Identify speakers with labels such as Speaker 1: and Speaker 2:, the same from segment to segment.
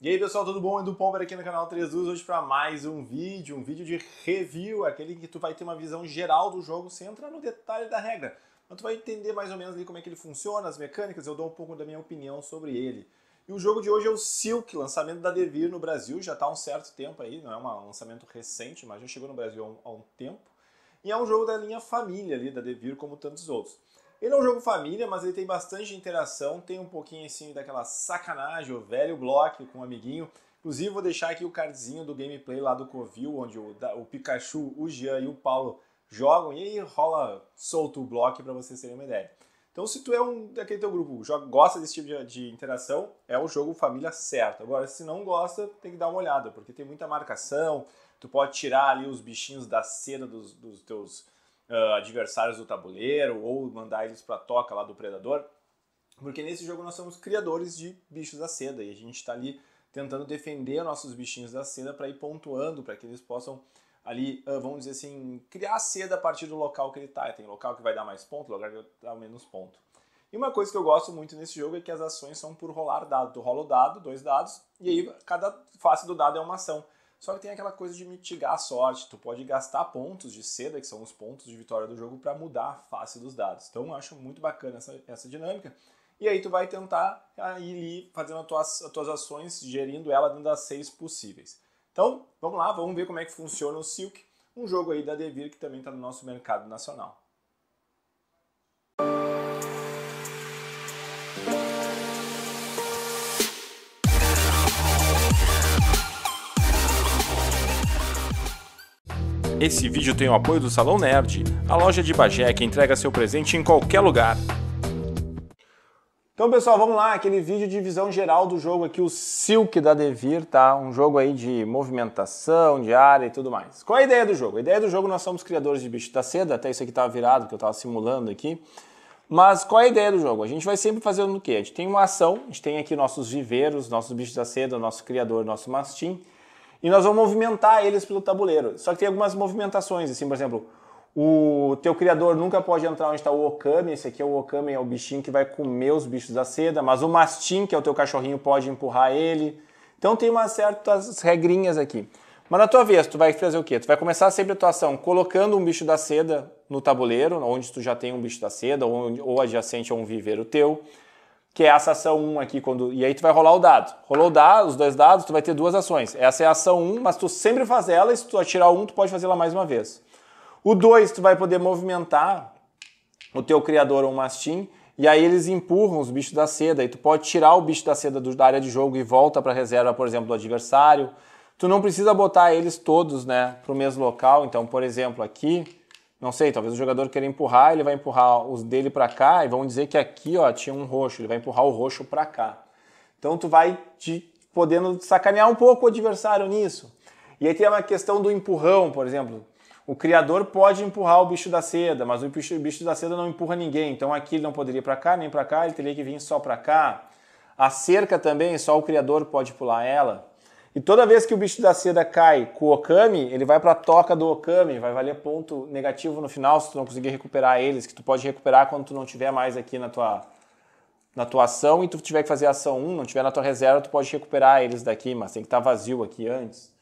Speaker 1: E aí pessoal, tudo bom? Edu Pomber aqui no canal 32, hoje para mais um vídeo, um vídeo de review, aquele que tu vai ter uma visão geral do jogo sem entrar no detalhe da regra, mas tu vai entender mais ou menos ali como é que ele funciona, as mecânicas, eu dou um pouco da minha opinião sobre ele. E o jogo de hoje é o Silk, lançamento da Devir no Brasil, já está há um certo tempo aí, não é um lançamento recente, mas já chegou no Brasil há um, há um tempo. E é um jogo da linha família ali, da Devir, como tantos outros. Ele é um jogo família, mas ele tem bastante interação, tem um pouquinho assim daquela sacanagem, o velho bloco com o um amiguinho. Inclusive, vou deixar aqui o cardzinho do gameplay lá do Covil, onde o, o Pikachu, o Jean e o Paulo jogam, e aí rola solto o bloco para vocês terem uma ideia. Então, se tu é um daquele teu grupo, joga, gosta desse tipo de, de, interação, é o jogo família certo. Agora, se não gosta, tem que dar uma olhada, porque tem muita marcação, tu pode tirar ali os bichinhos da cena dos, dos teus uh, adversários do tabuleiro ou mandar eles para a toca lá do predador, porque nesse jogo nós somos criadores de bichos da seda e a gente está ali tentando defender nossos bichinhos da seda para ir pontuando, para que eles possam ali, ah, vamos dizer assim, criar seda a partir do local que ele está. Tem local que vai dar mais ponto, lugar que vai dar menos ponto. E uma coisa que eu gosto muito nesse jogo é que as ações são por rolar dado. Tu rola o dado, dois dados, e aí cada face do dado é uma ação. Só que tem aquela coisa de mitigar a sorte, tu pode gastar pontos de seda, que são os pontos de vitória do jogo, para mudar a face dos dados. Então eu acho muito bacana essa, essa dinâmica. E aí tu vai tentar ah, ir ali fazendo as tuas, as tuas ações, gerindo ela dentro das seis possíveis. Então, vamos lá, vamos ver como é que funciona o Silk, um jogo aí da Devir que também está no nosso mercado nacional. Esse vídeo tem o apoio do Salão Nerd, a loja de Bagé que entrega seu presente em qualquer lugar. Então, pessoal, vamos lá, aquele vídeo de visão geral do jogo aqui, o Silk da Devir, tá? Um jogo aí de movimentação, de área e tudo mais. Qual é a ideia do jogo? A ideia do jogo, nós somos criadores de bicho da seda, até isso aqui tava virado, que eu tava simulando aqui. Mas qual é a ideia do jogo? A gente vai sempre fazendo o quê? A gente tem uma ação, a gente tem aqui nossos viveiros, nossos bichos da seda, nosso criador, nosso mastim, e nós vamos movimentar eles pelo tabuleiro. Só que tem algumas movimentações, assim, por exemplo, o teu criador nunca pode entrar onde está o Okami, esse aqui é o Okami, é o bichinho que vai comer os bichos da seda, mas o Mastin, que é o teu cachorrinho, pode empurrar ele. Então tem umas certas regrinhas aqui. Mas na tua vez, tu vai fazer o quê? Tu vai começar sempre a tua ação colocando um bicho da seda no tabuleiro, onde tu já tem um bicho da seda ou, ou adjacente a um viveiro teu que é essa ação 1 aqui, quando, e aí tu vai rolar o dado. Rolou o dado, os dois dados, tu vai ter duas ações. Essa é a ação 1, mas tu sempre faz ela, e se tu atirar um, tu pode fazer ela mais uma vez. O 2, tu vai poder movimentar o teu criador ou o mastim, e aí eles empurram os bichos da seda, e tu pode tirar o bicho da seda do, da área de jogo e volta para a reserva, por exemplo, do adversário. Tu não precisa botar eles todos né, para o mesmo local, então, por exemplo, aqui não sei, talvez o jogador queira empurrar, ele vai empurrar os dele para cá e vão dizer que aqui ó, tinha um roxo, ele vai empurrar o roxo para cá. Então tu vai te, podendo sacanear um pouco o adversário nisso. E aí tem uma questão do empurrão, por exemplo. O criador pode empurrar o bicho da seda, mas o bicho, o bicho da seda não empurra ninguém. Então aqui ele não poderia para cá nem para cá, ele teria que vir só para cá. A cerca também, só o criador pode pular ela. E toda vez que o bicho da seda cai com o Okami, ele vai para a toca do Okami, vai valer ponto negativo no final se tu não conseguir recuperar eles, que tu pode recuperar quando tu não tiver mais aqui na tua na tua ação e tu tiver que fazer ação 1, não tiver na tua reserva, tu pode recuperar eles daqui, mas tem que estar tá vazio aqui antes.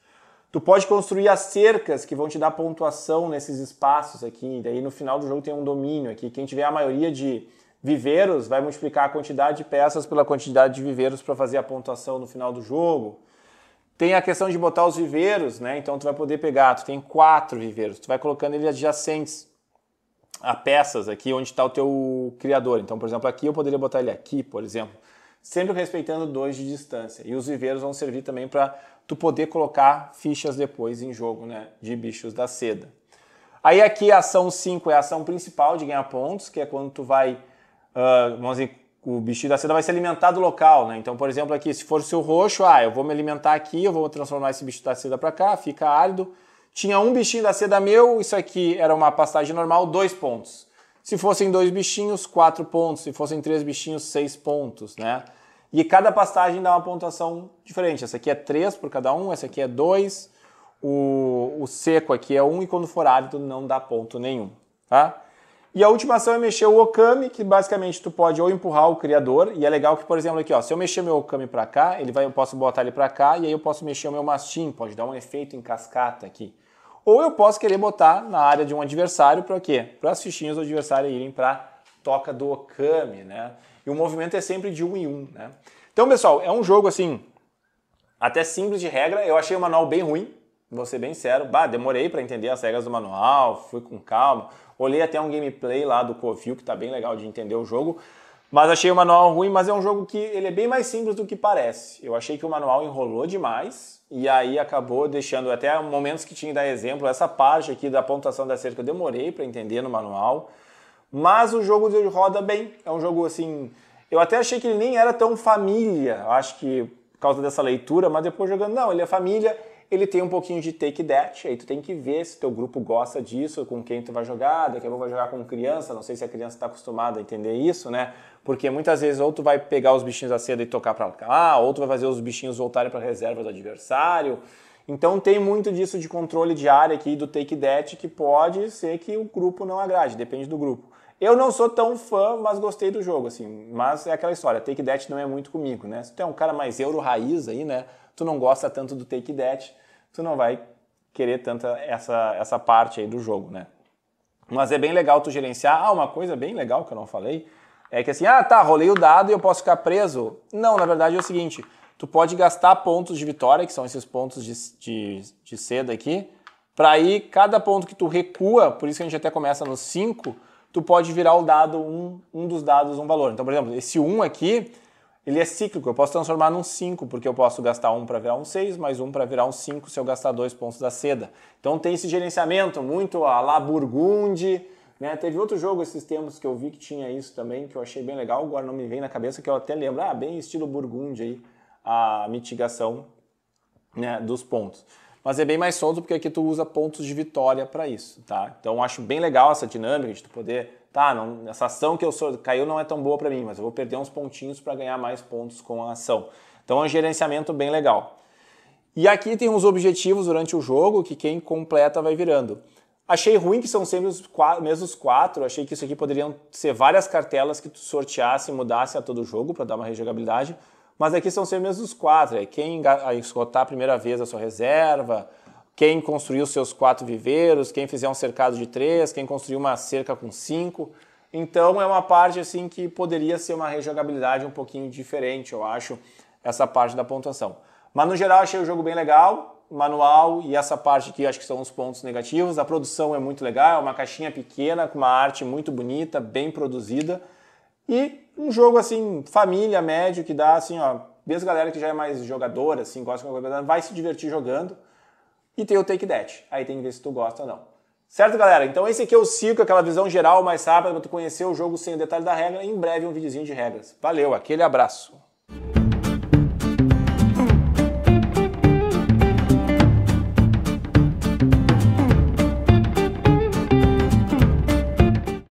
Speaker 1: Tu pode construir as cercas que vão te dar pontuação nesses espaços aqui, e daí no final do jogo tem um domínio aqui. Quem tiver a maioria de viveiros vai multiplicar a quantidade de peças pela quantidade de viveiros para fazer a pontuação no final do jogo. Tem a questão de botar os viveiros, né? Então tu vai poder pegar, tu tem quatro viveiros, tu vai colocando eles adjacentes a peças aqui onde está o teu criador. Então, por exemplo, aqui eu poderia botar ele aqui, por exemplo, sempre respeitando dois de distância. E os viveiros vão servir também para tu poder colocar fichas depois em jogo, né, de bichos da seda. Aí aqui a ação 5 é a ação principal de ganhar pontos, que é quando tu vai, uh, vamos dizer, o bichinho da seda vai se alimentar do local, né? Então, por exemplo, aqui, se for o seu roxo, ah, eu vou me alimentar aqui, eu vou transformar esse bichinho da seda para cá, fica árido. Tinha um bichinho da seda meu, isso aqui era uma pastagem normal, dois pontos. Se fossem dois bichinhos, quatro pontos. Se fossem três bichinhos, seis pontos, né? E cada pastagem dá uma pontuação diferente. Essa aqui é três por cada um, essa aqui é dois. O, o seco aqui é um e quando for árido não dá ponto nenhum, tá? E a última ação é mexer o Okami, que basicamente tu pode ou empurrar o criador, e é legal que, por exemplo, aqui, ó, se eu mexer meu Okami para cá, ele vai, eu posso botar ele para cá, e aí eu posso mexer o meu mastim, pode dar um efeito em cascata aqui. Ou eu posso querer botar na área de um adversário para quê? Para as fichinhas do adversário irem para toca do Okami, né? E o movimento é sempre de um em um, né? Então, pessoal, é um jogo assim, até simples de regra. Eu achei o manual bem ruim, Vou ser bem sério, bah, demorei para entender as regras do manual, fui com calma. Olhei até um gameplay lá do Covil, que tá bem legal de entender o jogo. Mas achei o manual ruim, mas é um jogo que ele é bem mais simples do que parece. Eu achei que o manual enrolou demais e aí acabou deixando até momentos que tinha que dar exemplo. Essa parte aqui da pontuação da cerca eu demorei para entender no manual. Mas o jogo roda bem. É um jogo assim. Eu até achei que ele nem era tão família. Eu acho que por causa dessa leitura, mas depois jogando, não, ele é família, ele tem um pouquinho de take that, aí tu tem que ver se teu grupo gosta disso, com quem tu vai jogar, daqui a pouco vai jogar com criança, não sei se a criança está acostumada a entender isso, né? Porque muitas vezes ou tu vai pegar os bichinhos da seda e tocar para lá, ou tu vai fazer os bichinhos voltarem para a reserva do adversário. Então tem muito disso de controle de área aqui do take that que pode ser que o grupo não agrade, depende do grupo. Eu não sou tão fã, mas gostei do jogo, assim. Mas é aquela história, Take That não é muito comigo, né? Se tu é um cara mais euro raiz aí, né? Tu não gosta tanto do Take That, tu não vai querer tanta essa, essa parte aí do jogo, né? Mas é bem legal tu gerenciar. Ah, uma coisa bem legal que eu não falei é que assim, ah, tá, rolei o dado e eu posso ficar preso. Não, na verdade é o seguinte, tu pode gastar pontos de vitória, que são esses pontos de, de, de seda aqui, para ir cada ponto que tu recua, por isso que a gente até começa no 5, tu pode virar o dado, um, um dos dados, um valor. Então, por exemplo, esse 1 aqui, ele é cíclico. Eu posso transformar num 5, porque eu posso gastar 1 para virar um 6, mais 1 para virar um 5 se eu gastar dois pontos da seda. Então tem esse gerenciamento muito a la Burgundi, Né? Teve outro jogo esses tempos que eu vi que tinha isso também, que eu achei bem legal, agora não me vem na cabeça, que eu até lembro, ah, bem estilo Burgundi aí, a mitigação né, dos pontos mas é bem mais solto porque aqui tu usa pontos de vitória para isso, tá? Então acho bem legal essa dinâmica de tu poder, tá, não, essa ação que eu sou, caiu não é tão boa para mim, mas eu vou perder uns pontinhos para ganhar mais pontos com a ação. Então é um gerenciamento bem legal. E aqui tem uns objetivos durante o jogo que quem completa vai virando. Achei ruim que são sempre os quatro, mesmos quatro. Achei que isso aqui poderiam ser várias cartelas que tu sorteasse e mudasse a todo jogo para dar uma rejogabilidade. Mas aqui são sempre os quatro. É quem esgotar a primeira vez a sua reserva, quem construiu seus quatro viveiros, quem fizer um cercado de três, quem construiu uma cerca com cinco. Então é uma parte assim que poderia ser uma rejogabilidade um pouquinho diferente, eu acho, essa parte da pontuação. Mas no geral achei o jogo bem legal, manual e essa parte aqui acho que são os pontos negativos. A produção é muito legal, é uma caixinha pequena com uma arte muito bonita, bem produzida. E um jogo assim, família, médio, que dá assim, ó, mesmo galera que já é mais jogadora, assim, gosta de jogar vai se divertir jogando. E tem o Take That. Aí tem que ver se tu gosta ou não. Certo, galera? Então esse aqui é o ciclo aquela visão geral mais rápida para tu conhecer o jogo sem o detalhe da regra. Em breve um videozinho de regras. Valeu, aquele abraço.